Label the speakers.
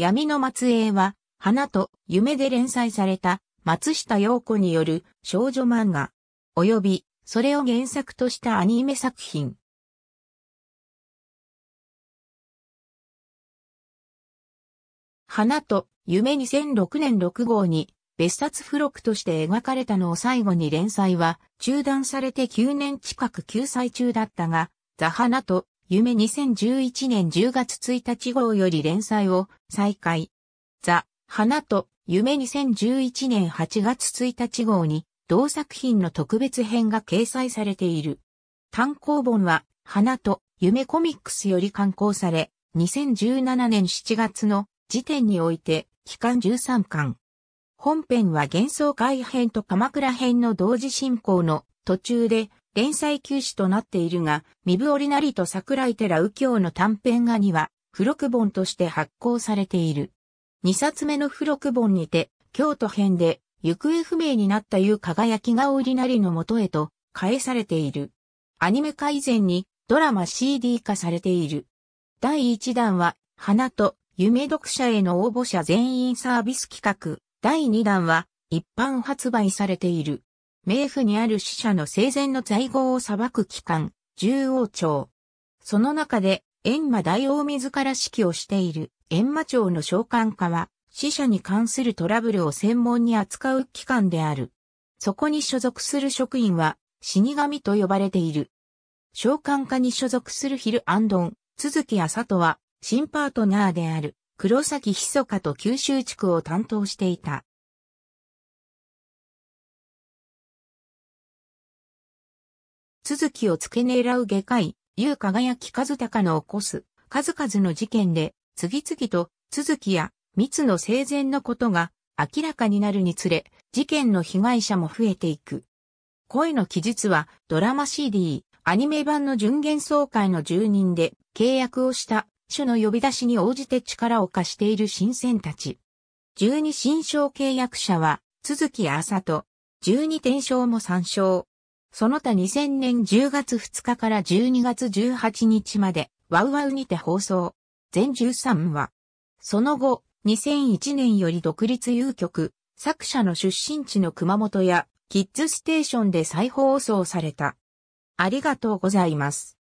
Speaker 1: 闇の末裔は、花と夢で連載された松下陽子による少女漫画、及びそれを原作としたアニメ作品。花と夢2006年6号に別冊付録として描
Speaker 2: かれたのを最後に連載は中断されて9年近く救済中だったが、ザ・花と夢2011年10月1日号より連載を再開。ザ・花と夢2011年8月1日号に同作品の特別編が掲載されている。単行本は花と夢コミックスより刊行され、2017年7月の時点において期間13巻。本編は幻想外編と鎌倉編の同時進行の途中で連載休止となっているが、ミブオリナリと桜井寺右京の短編画には、付録本として発行されている。二冊目の付録本にて、京都編で、行方不明になったう輝きがオリナリの元へと、返されている。アニメ化以前に、ドラマ CD 化されている。第一弾は、花と、夢読者への応募者全員サービス企画。第二弾は、一般発売されている。冥府にある死者の生前の在合を裁く機関、十王朝。その中で、閻魔大王自ら指揮をしている、閻魔朝の召喚課は、死者に関するトラブルを専門に扱う機関である。そこに所属する職員は、死神と呼ばれている。召喚課に所属するヒル・アンドン、鈴木あ里は、新パートナーである、黒
Speaker 1: 崎ひそかと九州地区を担当していた。続きを付け狙う外科
Speaker 2: 医、う輝き和高の起こす数々の事件で、次々と続きや密の生前のことが明らかになるにつれ、事件の被害者も増えていく。声の記述はドラマ CD、アニメ版の純元総会の住人で契約をした主の呼び出しに応じて力を貸している新鮮たち。十二新章契約者は、続きあさと、十二転章も参照、その他2000年10月2日から12月18日まで、ワウワウにて放送。全13話。その後、2001年より独立有局、作者の出身地の熊本
Speaker 1: や、キッズステーションで再放送された。ありがとうございます。